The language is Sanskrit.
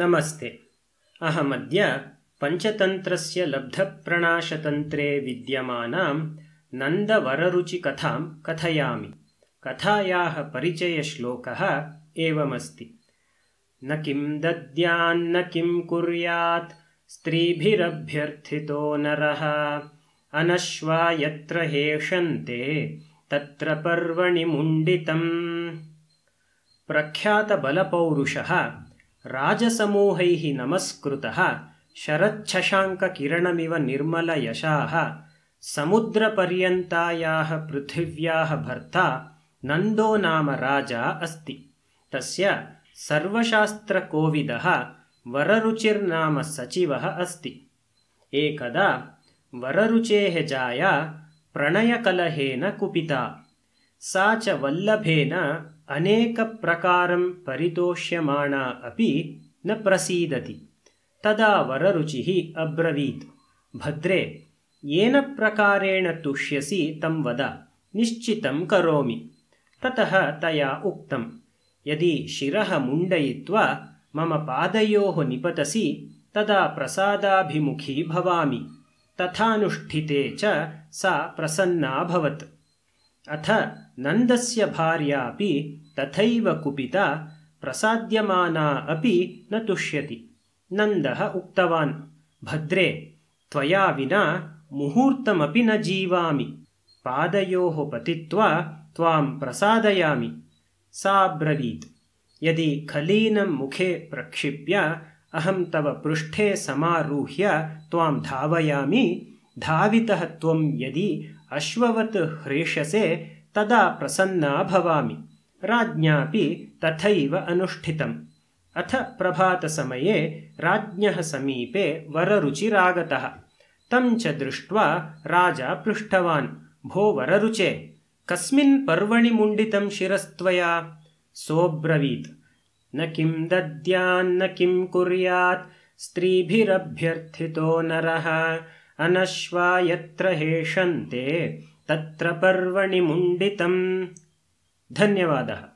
नमस्ते अहमद्य पञ्चतन्त्रस्य लब्धप्रणाशतन्त्रे विद्यमानां नन्दवररुचिकथां कथयामि कथायाः परिचयश्लोकः एवमस्ति न किं दद्यान्न किं कुर्यात् स्त्रीभिरभ्यर्थितो नरः अनश्वा यत्र हेषन्ते तत्र पर्वणि मुण्डितम् प्रख्यातबलपौरुषः राजसमूहैः नमस्कृतः शरच्छशाङ्ककिरणमिव निर्मलयशाः समुद्रपर्यन्तायाः पृथिव्याः भर्ता नन्दो नाम राजा अस्ति तस्य सर्वशास्त्रकोविदः वररुचिर्नाम सचिवः अस्ति एकदा वररुचेः जाया प्रणयकलहेन कुपिता सा च वल्लभेन अनेकप्रकारं परितोष्यमाणा अपि न प्रसीदति तदा वररुचिः अब्रवीत् भद्रे येन प्रकारेण तुष्यसि तं वद निश्चितं करोमि ततः तया उक्तं यदि शिरः मुण्डयित्वा मम पादयोः निपतसि तदा प्रसादाभिमुखी भवामि तथानुष्ठिते च सा प्रसन्ना भवत् अथ नन्दस्य भार्यापि तथैव कुपिता प्रसाद्यमाना अपि न तुष्यति नन्दः उक्तवान् भद्रे त्वया विना मुहूर्तमपि न जीवामि पादयोः पतित्वा त्वां प्रसादयामि सा ब्रवीत् यदि खलीनं मुखे प्रक्षिप्य अहं तव पृष्ठे समारुह्य त्वां धावयामि धावितः त्वम् यदि अश्ववत् ह्रेषसे तदा प्रसन्ना भवामि राज्ञापि तथैव अनुष्ठितम् अथ प्रभातसमये राज्ञः समीपे वररुचिरागतः तं च दृष्ट्वा राजा पृष्टवान् भो वररुचे कस्मिन् पर्वणि मुण्डितम् शिरस्त्वया सोऽब्रवीत् न किम् दद्यान्न किं कुर्यात् स्त्रीभिरभ्यर्थितो नरः अनश्वा यत्र हेषन्ते तत्र पर्वणि मुण्डितम् धन्यवादः